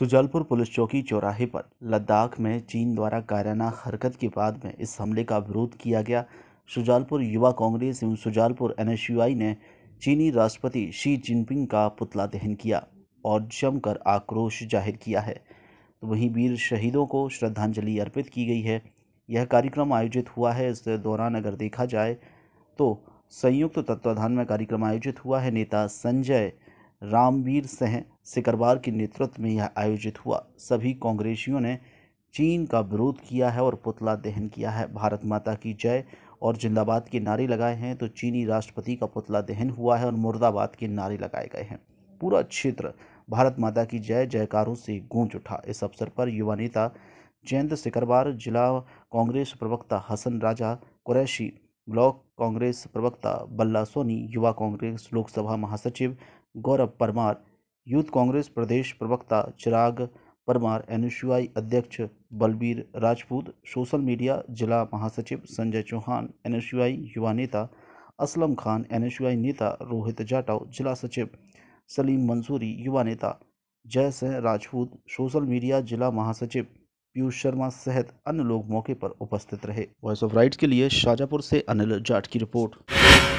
Sujalpur police चौकी चौराहे पर लद्दाख में चीन द्वारा कायराना हरकत के बाद में इस हमले का विरोध किया गया सुजालपुर युवा कांग्रेस एवं सुजालपुर एन ने चीनी राष्ट्रपति शी जिनपिंग का पुतला दहन किया और जमकर आक्रोश जाहिर किया है तो वहीं वीर शहीदों को श्रद्धांजलि अर्पित की गई है यह कार्यक्रम आयोजित हुआ है इस दौरान अगर देखा जाए तो संयुक्त तत्वाधान में कार्यक्रम आयोजित हुआ है नेता संजय रामवीर सिंह सिकरवार के नेतृत्व में यह आयोजित हुआ सभी कांग्रेसियों ने चीन का विरोध किया है और पुतला दहन किया है भारत माता की जय और जिंदाबाद के नारे लगाए हैं तो चीनी राष्ट्रपति का पुतला दहन हुआ है और मुर्दाबाद के नारे लगाए गए हैं पूरा क्षेत्र भारत माता की जय जयकारों से गूंज उठा इस अवसर पर युवा नेता जयंत सिकरवार जिला कांग्रेस प्रवक्ता हसन राजा कुरैशी ब्लॉक कांग्रेस प्रवक्ता बल्ला सोनी युवा कांग्रेस लोकसभा महासचिव गौरव परमार यूथ कांग्रेस प्रदेश प्रवक्ता चिराग परमार एन अध्यक्ष बलबीर राजपूत सोशल मीडिया जिला महासचिव संजय चौहान एन युवा नेता असलम खान एन नेता रोहित जाटव जिला सचिव सलीम मंसूरी युवा नेता जय सिंह राजपूत सोशल मीडिया जिला महासचिव पीयूष शर्मा सहित अन्य लोग मौके पर उपस्थित रहे वॉइस ऑफ राइट्स के लिए शाजापुर से अनिल जाट की रिपोर्ट